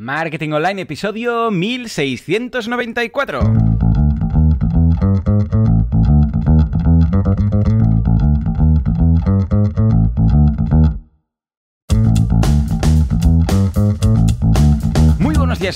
Marketing Online, episodio 1694.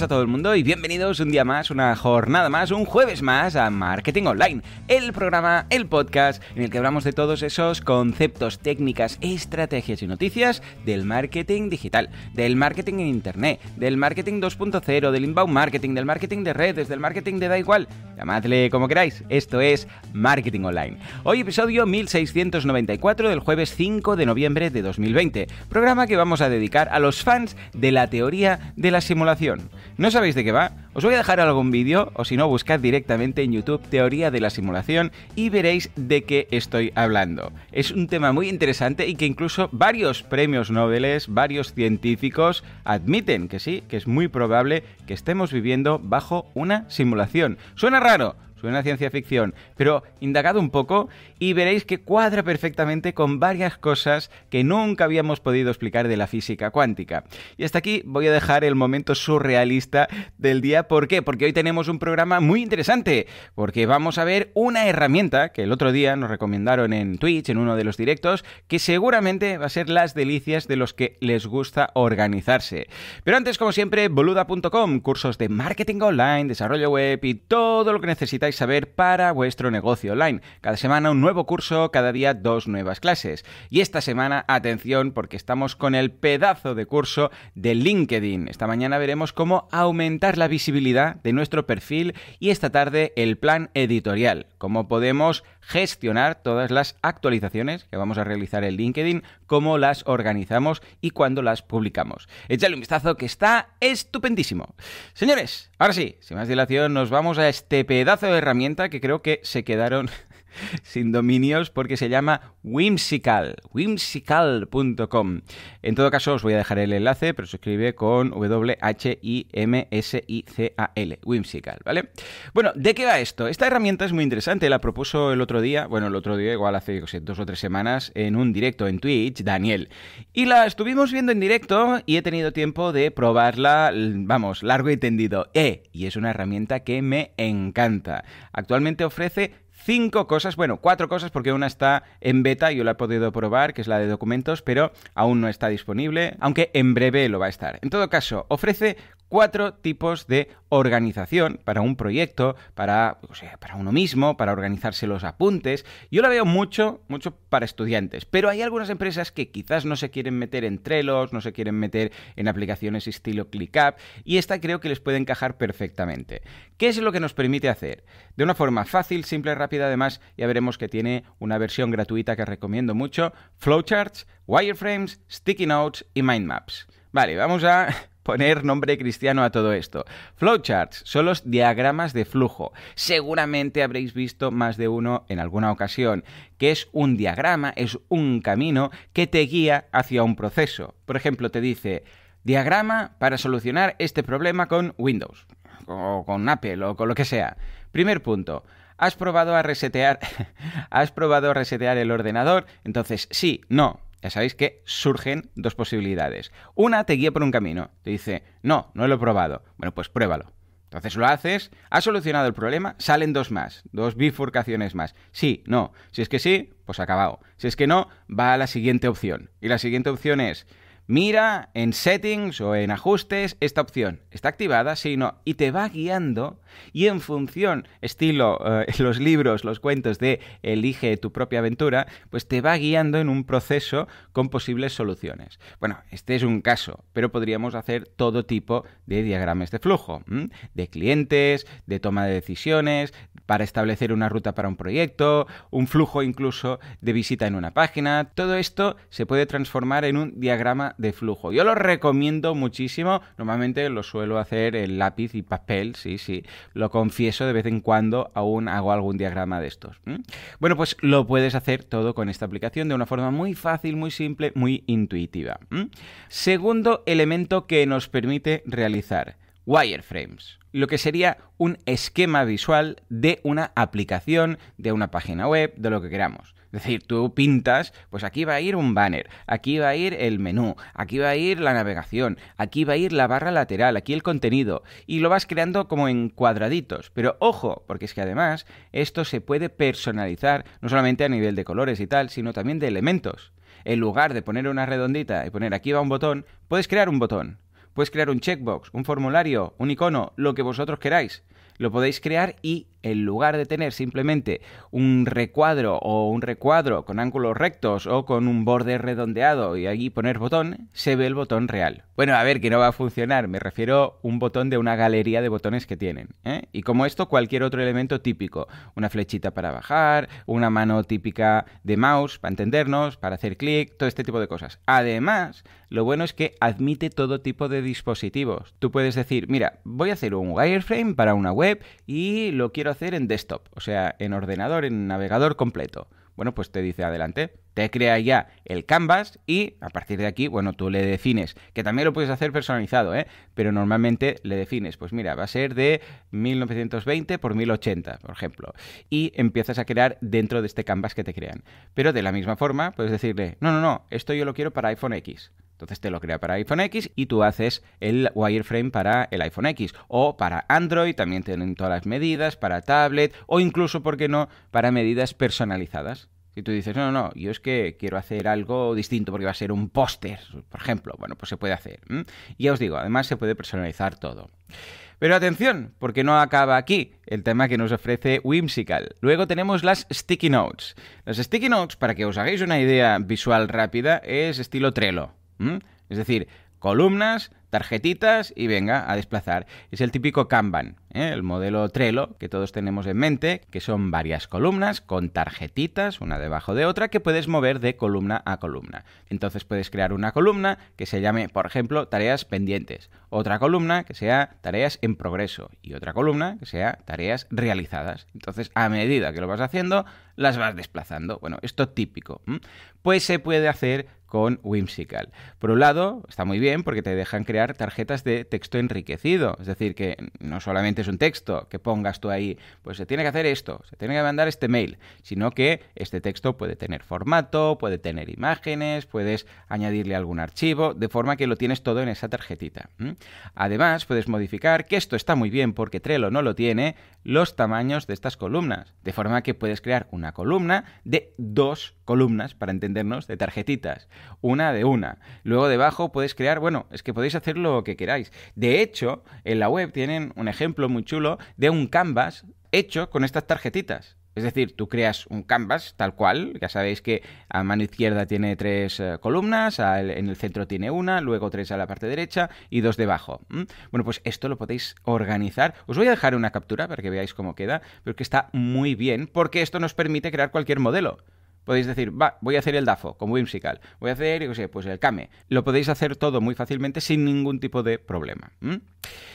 a todo el mundo y bienvenidos un día más, una jornada más, un jueves más a Marketing Online, el programa, el podcast en el que hablamos de todos esos conceptos, técnicas, estrategias y noticias del marketing digital, del marketing en Internet, del marketing 2.0, del inbound marketing, del marketing de redes, del marketing de da igual, llamadle como queráis, esto es Marketing Online. Hoy episodio 1694 del jueves 5 de noviembre de 2020, programa que vamos a dedicar a los fans de la teoría de la simulación. ¿No sabéis de qué va? Os voy a dejar algún vídeo o si no buscad directamente en YouTube Teoría de la Simulación y veréis de qué estoy hablando. Es un tema muy interesante y que incluso varios premios Nobel, varios científicos admiten que sí, que es muy probable que estemos viviendo bajo una simulación. Suena raro, suena ciencia ficción, pero indagad un poco y veréis que cuadra perfectamente con varias cosas que nunca habíamos podido explicar de la física cuántica. Y hasta aquí voy a dejar el momento surrealista del día. ¿Por qué? Porque hoy tenemos un programa muy interesante, porque vamos a ver una herramienta que el otro día nos recomendaron en Twitch, en uno de los directos, que seguramente va a ser las delicias de los que les gusta organizarse. Pero antes, como siempre, boluda.com, cursos de marketing online, desarrollo web y todo lo que necesitáis saber para vuestro negocio online. Cada semana un nuevo curso, cada día dos nuevas clases. Y esta semana, atención, porque estamos con el pedazo de curso de LinkedIn. Esta mañana veremos cómo aumentar la visibilidad de nuestro perfil y esta tarde el plan editorial, cómo podemos gestionar todas las actualizaciones que vamos a realizar en LinkedIn, cómo las organizamos y cuándo las publicamos. Échale un vistazo que está estupendísimo. Señores, ahora sí, sin más dilación, nos vamos a este pedazo de herramienta que creo que se quedaron sin dominios porque se llama whimsical, whimsical.com. En todo caso os voy a dejar el enlace, pero se escribe con W-H-I-M-S-I-C-A-L, whimsical, ¿vale? Bueno, ¿de qué va esto? Esta herramienta es muy interesante, la propuso el otro día, bueno, el otro día igual hace dos o tres semanas en un directo en Twitch, Daniel. Y la estuvimos viendo en directo y he tenido tiempo de probarla, vamos, largo y tendido. Eh, y es una herramienta que me encanta. Actualmente ofrece cinco cosas, bueno, cuatro cosas porque una está en beta, yo la he podido probar, que es la de documentos, pero aún no está disponible, aunque en breve lo va a estar. En todo caso, ofrece cuatro tipos de organización para un proyecto, para, para uno mismo, para organizarse los apuntes. Yo la veo mucho, mucho para estudiantes, pero hay algunas empresas que quizás no se quieren meter en Trello, no se quieren meter en aplicaciones estilo ClickUp, y esta creo que les puede encajar perfectamente. ¿Qué es lo que nos permite hacer? De una forma fácil, simple, y rápida, y además ya veremos que tiene una versión gratuita que recomiendo mucho, flowcharts, wireframes, sticky notes y mind maps. Vale, vamos a poner nombre cristiano a todo esto. Flowcharts son los diagramas de flujo. Seguramente habréis visto más de uno en alguna ocasión, que es un diagrama, es un camino que te guía hacia un proceso. Por ejemplo, te dice, diagrama para solucionar este problema con Windows, o con Apple, o con lo que sea. Primer punto, ¿Has probado a resetear? ¿Has probado a resetear el ordenador? Entonces, sí, no. Ya sabéis que surgen dos posibilidades. Una te guía por un camino. Te dice, no, no lo he probado. Bueno, pues pruébalo. Entonces lo haces, has solucionado el problema, salen dos más, dos bifurcaciones más. Sí, no. Si es que sí, pues acabado. Si es que no, va a la siguiente opción. Y la siguiente opción es, mira en settings o en ajustes esta opción. ¿Está activada? Sí, no. Y te va guiando y en función, estilo eh, los libros, los cuentos de elige tu propia aventura, pues te va guiando en un proceso con posibles soluciones. Bueno, este es un caso, pero podríamos hacer todo tipo de diagramas de flujo, de clientes, de toma de decisiones, para establecer una ruta para un proyecto, un flujo incluso de visita en una página. Todo esto se puede transformar en un diagrama de flujo. Yo lo recomiendo muchísimo. Normalmente lo suelo hacer en lápiz y papel, sí, sí. Lo confieso, de vez en cuando aún hago algún diagrama de estos. Bueno, pues lo puedes hacer todo con esta aplicación de una forma muy fácil, muy simple, muy intuitiva. Segundo elemento que nos permite realizar, wireframes lo que sería un esquema visual de una aplicación, de una página web, de lo que queramos. Es decir, tú pintas, pues aquí va a ir un banner, aquí va a ir el menú, aquí va a ir la navegación, aquí va a ir la barra lateral, aquí el contenido, y lo vas creando como en cuadraditos. Pero ojo, porque es que además esto se puede personalizar, no solamente a nivel de colores y tal, sino también de elementos. En lugar de poner una redondita y poner aquí va un botón, puedes crear un botón, puedes crear un checkbox, un formulario, un icono, lo que vosotros queráis. Lo podéis crear y en lugar de tener simplemente un recuadro o un recuadro con ángulos rectos o con un borde redondeado y allí poner botón, se ve el botón real. Bueno, a ver, que no va a funcionar, me refiero a un botón de una galería de botones que tienen. ¿eh? Y como esto, cualquier otro elemento típico, una flechita para bajar, una mano típica de mouse para entendernos, para hacer clic, todo este tipo de cosas. Además, lo bueno es que admite todo tipo de dispositivos. Tú puedes decir, mira, voy a hacer un wireframe para una web y lo quiero hacer en desktop, o sea, en ordenador, en navegador completo. Bueno, pues te dice adelante, te crea ya el canvas y a partir de aquí, bueno, tú le defines, que también lo puedes hacer personalizado, ¿eh? pero normalmente le defines, pues mira, va a ser de 1920 por 1080, por ejemplo, y empiezas a crear dentro de este canvas que te crean. Pero de la misma forma, puedes decirle, no, no, no, esto yo lo quiero para iPhone X. Entonces te lo crea para iPhone X y tú haces el wireframe para el iPhone X. O para Android, también tienen todas las medidas, para tablet, o incluso, ¿por qué no?, para medidas personalizadas. Si tú dices, no, no, yo es que quiero hacer algo distinto porque va a ser un póster, por ejemplo, bueno, pues se puede hacer. Y ya os digo, además se puede personalizar todo. Pero atención, porque no acaba aquí el tema que nos ofrece Whimsical. Luego tenemos las sticky notes. Las sticky notes, para que os hagáis una idea visual rápida, es estilo Trello. Es decir, columnas, tarjetitas y venga a desplazar. Es el típico Kanban. ¿eh? el modelo Trello que todos tenemos en mente, que son varias columnas con tarjetitas, una debajo de otra, que puedes mover de columna a columna. Entonces puedes crear una columna que se llame, por ejemplo, tareas pendientes, otra columna que sea tareas en progreso y otra columna que sea tareas realizadas. Entonces, a medida que lo vas haciendo, las vas desplazando. Bueno, esto típico. Pues se puede hacer con Whimsical. Por un lado, está muy bien porque te dejan crear tarjetas de texto enriquecido, es decir, que no solamente un texto, que pongas tú ahí, pues se tiene que hacer esto, se tiene que mandar este mail, sino que este texto puede tener formato, puede tener imágenes, puedes añadirle algún archivo, de forma que lo tienes todo en esa tarjetita. Además, puedes modificar, que esto está muy bien porque Trello no lo tiene, los tamaños de estas columnas, de forma que puedes crear una columna de dos columnas, para entendernos, de tarjetitas, una de una. Luego debajo puedes crear, bueno, es que podéis hacer lo que queráis. De hecho, en la web tienen un ejemplo muy chulo de un canvas hecho con estas tarjetitas. Es decir, tú creas un canvas tal cual, ya sabéis que a mano izquierda tiene tres eh, columnas, en el centro tiene una, luego tres a la parte derecha y dos debajo. Bueno, pues esto lo podéis organizar. Os voy a dejar una captura para que veáis cómo queda, pero que está muy bien porque esto nos permite crear cualquier modelo. Podéis decir, va, voy a hacer el DAFO con Whimsical, voy a hacer, yo sé, pues el CAME. Lo podéis hacer todo muy fácilmente sin ningún tipo de problema.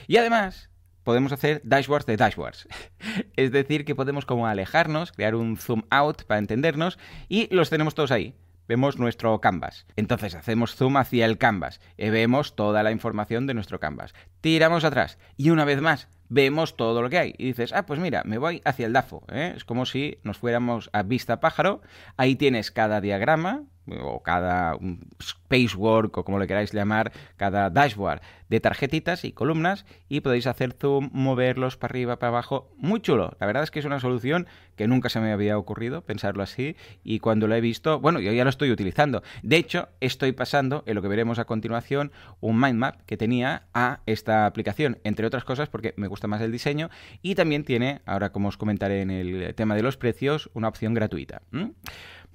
Y además, podemos hacer dashboards de dashboards. es decir, que podemos como alejarnos, crear un zoom out para entendernos y los tenemos todos ahí vemos nuestro canvas. Entonces hacemos zoom hacia el canvas y vemos toda la información de nuestro canvas. Tiramos atrás y una vez más vemos todo lo que hay. Y dices, ah, pues mira, me voy hacia el DAFO. ¿eh? Es como si nos fuéramos a vista pájaro. Ahí tienes cada diagrama, o cada mm, spacework o como le queráis llamar, cada dashboard de tarjetitas y columnas y podéis hacer zoom, moverlos para arriba, para abajo. Muy chulo. La verdad es que es una solución que nunca se me había ocurrido pensarlo así y cuando lo he visto, bueno, yo ya lo estoy utilizando. De hecho, estoy pasando, en lo que veremos a continuación, un mind map que tenía a esta aplicación, entre otras cosas porque me gusta más el diseño y también tiene, ahora como os comentaré en el tema de los precios, una opción gratuita.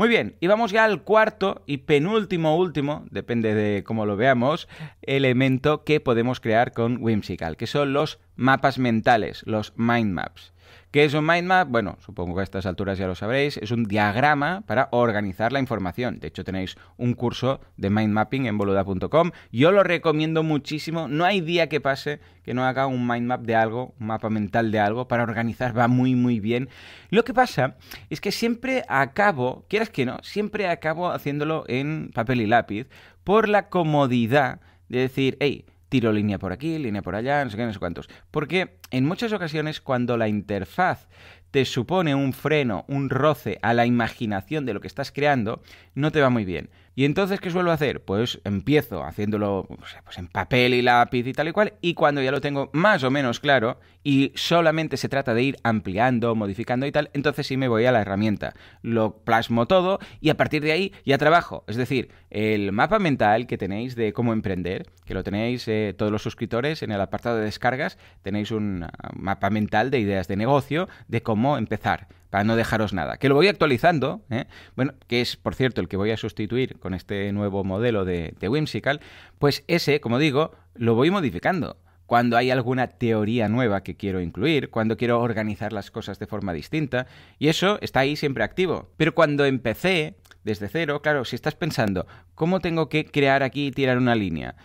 Muy bien, y vamos ya al cuarto y penúltimo, último, depende de cómo lo veamos, elemento que podemos crear con Whimsical, que son los mapas mentales, los mind maps. ¿Qué es un mind map? Bueno, supongo que a estas alturas ya lo sabréis, es un diagrama para organizar la información. De hecho, tenéis un curso de mind mapping en boluda.com. Yo lo recomiendo muchísimo. No hay día que pase que no haga un mind map de algo, un mapa mental de algo para organizar. Va muy, muy bien. Lo que pasa es que siempre acabo, quieras que no, siempre acabo haciéndolo en papel y lápiz por la comodidad de decir, hey, tiro línea por aquí, línea por allá, no sé qué, no sé cuántos. Porque en muchas ocasiones cuando la interfaz te supone un freno, un roce a la imaginación de lo que estás creando, no te va muy bien. Y entonces, ¿qué suelo hacer? Pues empiezo haciéndolo pues en papel y lápiz y tal y cual, y cuando ya lo tengo más o menos claro, y solamente se trata de ir ampliando, modificando y tal, entonces sí me voy a la herramienta. Lo plasmo todo y a partir de ahí ya trabajo. Es decir, el mapa mental que tenéis de cómo emprender, que lo tenéis eh, todos los suscriptores en el apartado de descargas, tenéis un ah, mapa mental de ideas de negocio, de cómo empezar para no dejaros nada. Que lo voy actualizando, ¿eh? bueno, que es, por cierto, el que voy a sustituir con este nuevo modelo de, de Whimsical, pues ese, como digo, lo voy modificando cuando hay alguna teoría nueva que quiero incluir, cuando quiero organizar las cosas de forma distinta, y eso está ahí siempre activo. Pero cuando empecé, desde cero, claro, si estás pensando, ¿cómo tengo que crear aquí y tirar una línea?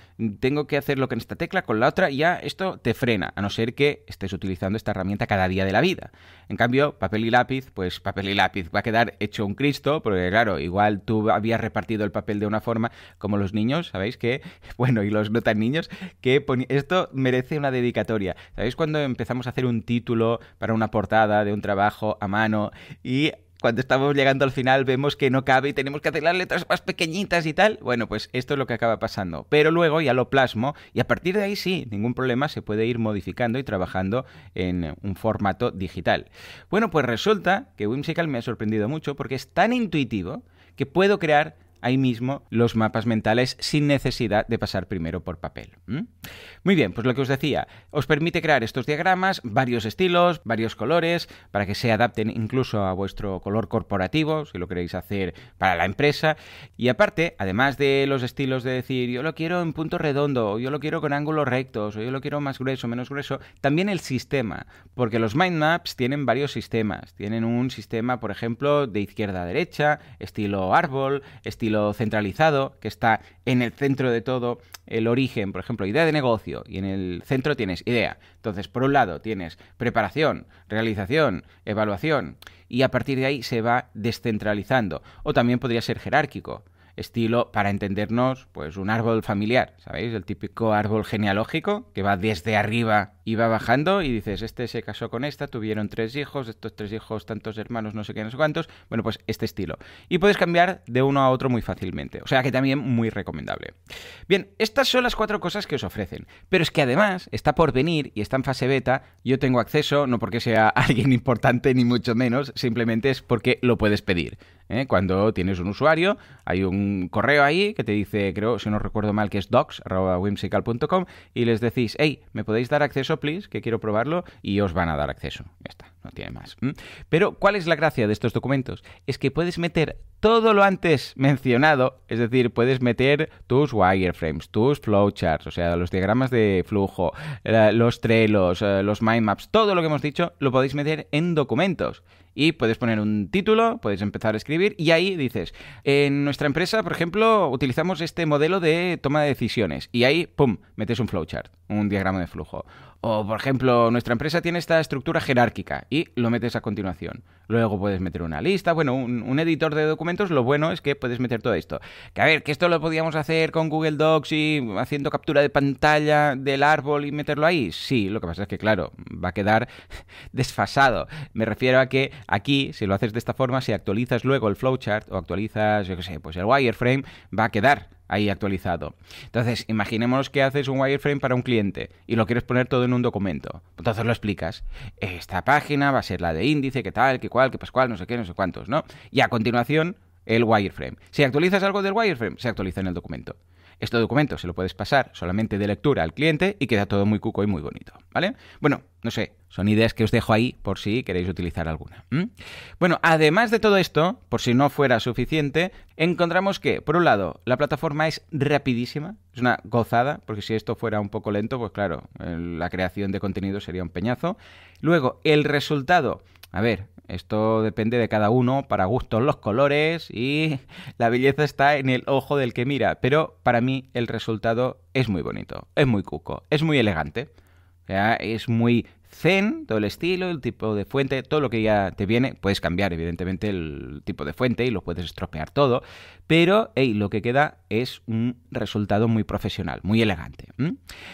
Tengo que hacer hacerlo en esta tecla, con la otra, ya esto te frena, a no ser que estés utilizando esta herramienta cada día de la vida. En cambio, papel y lápiz, pues papel y lápiz va a quedar hecho un Cristo, porque claro, igual tú habías repartido el papel de una forma como los niños, ¿sabéis que? Bueno, y los no tan niños, que esto merece una dedicatoria. ¿Sabéis cuando empezamos a hacer un título para una portada de un trabajo a mano y cuando estamos llegando al final vemos que no cabe y tenemos que hacer las letras más pequeñitas y tal. Bueno, pues esto es lo que acaba pasando. Pero luego ya lo plasmo y a partir de ahí sí, ningún problema, se puede ir modificando y trabajando en un formato digital. Bueno, pues resulta que Whimsical me ha sorprendido mucho porque es tan intuitivo que puedo crear ahí mismo los mapas mentales sin necesidad de pasar primero por papel. Muy bien, pues lo que os decía, os permite crear estos diagramas, varios estilos, varios colores, para que se adapten incluso a vuestro color corporativo, si lo queréis hacer para la empresa. Y aparte, además de los estilos de decir, yo lo quiero en punto redondo, o yo lo quiero con ángulos rectos, o yo lo quiero más grueso, menos grueso, también el sistema, porque los mind maps tienen varios sistemas. Tienen un sistema, por ejemplo, de izquierda a derecha, estilo árbol, estilo estilo centralizado, que está en el centro de todo el origen, por ejemplo, idea de negocio, y en el centro tienes idea. Entonces, por un lado tienes preparación, realización, evaluación, y a partir de ahí se va descentralizando. O también podría ser jerárquico estilo, para entendernos, pues un árbol familiar, ¿sabéis? El típico árbol genealógico que va desde arriba y va bajando y dices, este se casó con esta, tuvieron tres hijos, estos tres hijos, tantos hermanos, no sé qué, no sé cuántos, bueno, pues este estilo. Y puedes cambiar de uno a otro muy fácilmente, o sea que también muy recomendable. Bien, estas son las cuatro cosas que os ofrecen, pero es que además está por venir y está en fase beta, yo tengo acceso, no porque sea alguien importante ni mucho menos, simplemente es porque lo puedes pedir. ¿eh? cuando tienes un usuario, hay un correo ahí que te dice, creo, si no recuerdo mal, que es docs.whimsical.com y les decís, hey, me podéis dar acceso please, que quiero probarlo y os van a dar acceso. Ya está, no tiene más. Pero, ¿cuál es la gracia de estos documentos? Es que puedes meter todo lo antes mencionado, es decir, puedes meter tus wireframes, tus flowcharts, o sea, los diagramas de flujo, eh, los trelos, eh, los mind maps, todo lo que hemos dicho, lo podéis meter en documentos y puedes poner un título, puedes empezar a escribir y ahí dices, en nuestra empresa, por ejemplo, utilizamos este modelo de toma de decisiones y ahí, ¡pum!, metes un flowchart, un diagrama de flujo. O, por ejemplo, nuestra empresa tiene esta estructura jerárquica y lo metes a continuación. Luego puedes meter una lista, bueno, un, editor de documentos, lo bueno es que puedes meter todo esto. Que a ver, que esto lo podíamos hacer con Google Docs y haciendo captura de pantalla del árbol y meterlo ahí. Sí, lo que pasa es que, claro, va a quedar desfasado. Me refiero a que Aquí, si lo haces de esta forma, si actualizas luego el flowchart o actualizas, yo qué sé, pues el wireframe, va a quedar ahí actualizado. Entonces, imaginémonos que haces un wireframe para un cliente y lo quieres poner todo en un documento. Entonces lo explicas. Esta página va a ser la de índice, qué tal, qué cual, qué pascual, no sé qué, no sé cuántos, ¿no? Y a continuación, el wireframe. Si actualizas algo del wireframe, se actualiza en el documento. Este documento se lo puedes pasar solamente de lectura al cliente y queda todo muy cuco y muy bonito, ¿vale? Bueno, no sé, son ideas que os dejo ahí por si queréis utilizar alguna. Bueno, además de todo esto, por si no fuera suficiente, encontramos que, por un lado, la plataforma es rapidísima, es una gozada, porque si esto fuera un poco lento, pues claro, la creación de contenido sería un peñazo. Luego, el resultado, a ver, esto depende de cada uno, para gustos los colores y la belleza está en el ojo del que mira, pero para mí el resultado es muy bonito, es muy cuco, es muy elegante, es muy zen, todo el estilo, el tipo de fuente, todo lo que ya te viene, puedes cambiar evidentemente el tipo de fuente y lo puedes estropear todo, pero lo que queda es un resultado muy profesional, muy elegante.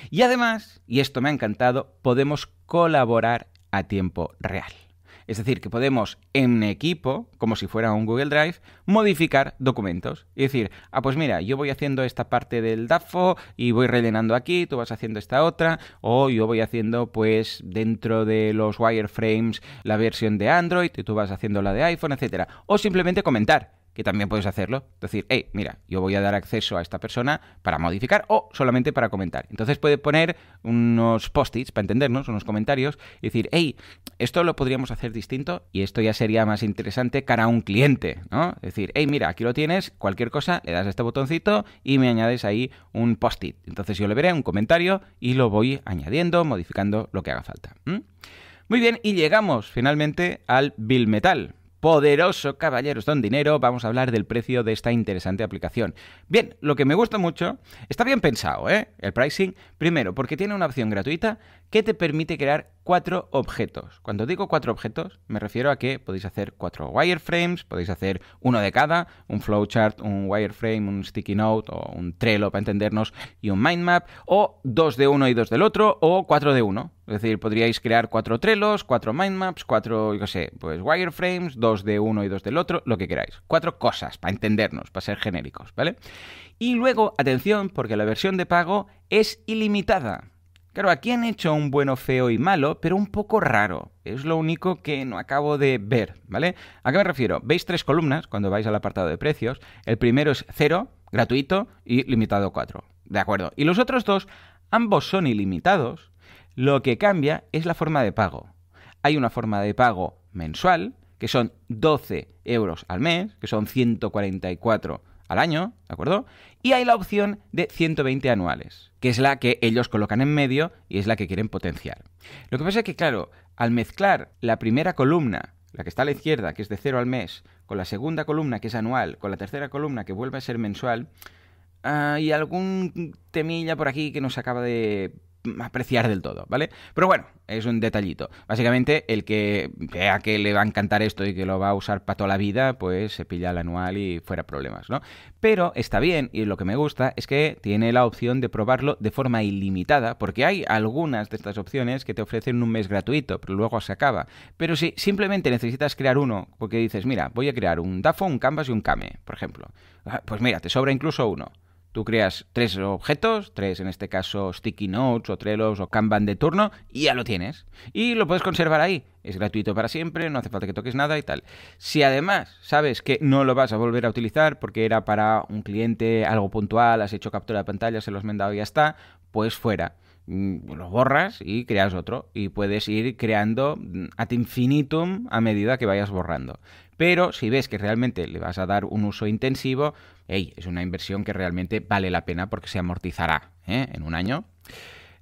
Y además, y esto me ha encantado, podemos colaborar a tiempo real. Es decir, que podemos en equipo, como si fuera un Google Drive, modificar documentos. Y decir, ah, pues mira, yo voy haciendo esta parte del DAFO y voy rellenando aquí, tú vas haciendo esta otra, o yo voy haciendo pues dentro de los wireframes la versión de Android y tú vas haciendo la de iPhone, etc. O simplemente comentar que también puedes hacerlo. Decir, hey, mira, yo voy a dar acceso a esta persona para modificar o solamente para comentar. Entonces puede poner unos post-its para entendernos, unos comentarios y decir, hey, esto lo podríamos hacer distinto y esto ya sería más interesante cara a un cliente, ¿no? Es decir, hey, mira, aquí lo tienes, cualquier cosa, le das a este botoncito y me añades ahí un post-it. Entonces yo le veré un comentario y lo voy añadiendo, modificando lo que haga falta. Muy bien, y llegamos finalmente al Bill Metal poderoso Caballeros Don Dinero, vamos a hablar del precio de esta interesante aplicación. Bien, lo que me gusta mucho, está bien pensado, ¿eh? El pricing, primero, porque tiene una opción gratuita que te permite crear cuatro objetos. Cuando digo cuatro objetos, me refiero a que podéis hacer cuatro wireframes, podéis hacer uno de cada, un flowchart, un wireframe, un sticky note o un Trello para entendernos y un mind map, o dos de uno y dos del otro, o cuatro de uno es decir, podríais crear cuatro trelos, cuatro mindmaps, cuatro, yo qué sé, pues wireframes, dos de uno y dos del otro, lo que queráis. Cuatro cosas para entendernos, para ser genéricos, ¿vale? Y luego, atención, porque la versión de pago es ilimitada. Claro, aquí han hecho un bueno feo y malo, pero un poco raro. Es lo único que no acabo de ver, ¿vale? ¿A qué me refiero? Veis tres columnas cuando vais al apartado de precios. El primero es cero, gratuito, y limitado cuatro. De acuerdo. Y los otros dos, ambos son ilimitados, lo que cambia es la forma de pago. Hay una forma de pago mensual, que son 12 euros al mes, que son 144 al año, ¿de acuerdo? Y hay la opción de 120 anuales, que es la que ellos colocan en medio y es la que quieren potenciar. Lo que pasa es que, claro, al mezclar la primera columna, la que está a la izquierda, que es de cero al mes, con la segunda columna, que es anual, con la tercera columna, que vuelve a ser mensual, hay algún temilla por aquí que nos acaba de apreciar del todo, ¿vale? Pero bueno, es un detallito. Básicamente, el que vea que le va a encantar esto y que lo va a usar para toda la vida, pues se pilla el anual y fuera problemas, ¿no? Pero está bien, y lo que me gusta es que tiene la opción de probarlo de forma ilimitada, porque hay algunas de estas opciones que te ofrecen un mes gratuito, pero luego se acaba. Pero si simplemente necesitas crear uno, porque dices, mira, voy a crear un DAFO, un Canvas y un Kame, por ejemplo. Ah, pues mira, te sobra incluso uno. Tú creas tres objetos, tres en este caso sticky notes o Trellos o kanban de turno y ya lo tienes. Y lo puedes conservar ahí. Es gratuito para siempre, no hace falta que toques nada y tal. Si además sabes que no lo vas a volver a utilizar porque era para un cliente algo puntual, has hecho captura de pantalla, se los has mandado y ya está, pues fuera. Mm, lo borras y creas otro. Y puedes ir creando mm, ad infinitum a medida que vayas borrando. Pero si ves que realmente le vas a dar un uso intensivo, es una inversión que realmente vale la pena porque se amortizará ¿eh? en un año.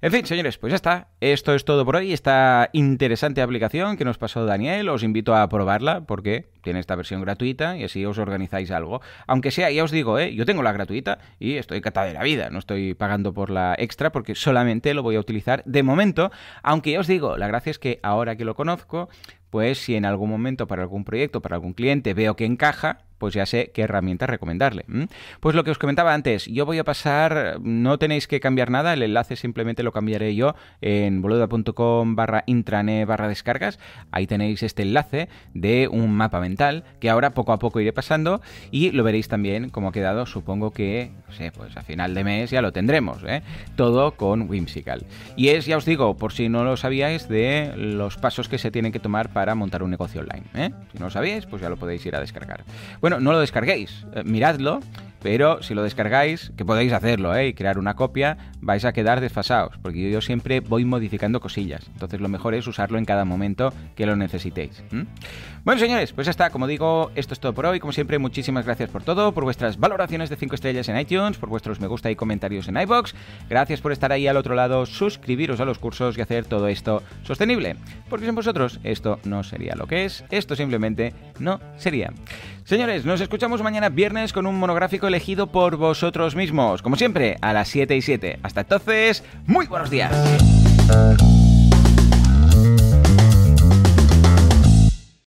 En fin, señores, pues ya está. Esto es todo por hoy. Esta interesante aplicación que nos pasó Daniel, os invito a probarla porque tiene esta versión gratuita y así os organizáis algo. Aunque sea, ya os digo, ¿eh? yo tengo la gratuita y estoy catada de la vida. No estoy pagando por la extra porque solamente lo voy a utilizar de momento. Aunque ya os digo, la gracia es que ahora que lo conozco, pues si en algún momento para algún proyecto, para algún cliente veo que encaja, pues ya sé qué herramienta recomendarle. Pues lo que os comentaba antes, yo voy a pasar, no tenéis que cambiar nada, el enlace simplemente lo cambiaré yo en boluda.com barra intranet barra descargas, ahí tenéis este enlace de un mapa mental que ahora poco a poco iré pasando y lo veréis también cómo ha quedado, supongo que, no sé, pues a final de mes ya lo tendremos, ¿eh? todo con Whimsical. Y es, ya os digo, por si no lo sabíais, de los pasos que se tienen que tomar para montar un negocio online. ¿eh? Si no lo sabíais, pues ya lo podéis ir a descargar. Bueno, no lo descarguéis, eh, miradlo pero si lo descargáis, que podéis hacerlo, ¿eh? y crear una copia, vais a quedar desfasados, porque yo siempre voy modificando cosillas. Entonces lo mejor es usarlo en cada momento que lo necesitéis. Bueno, señores, pues ya está. Como digo, esto es todo por hoy. Como siempre, muchísimas gracias por todo, por vuestras valoraciones de 5 estrellas en iTunes, por vuestros me gusta y comentarios en iBox. Gracias por estar ahí al otro lado, suscribiros a los cursos y hacer todo esto sostenible. Porque sin vosotros esto no sería lo que es, esto simplemente no sería. Señores, nos escuchamos mañana viernes con un monográfico elegido por vosotros mismos. Como siempre, a las 7 y 7. Hasta entonces, muy buenos días.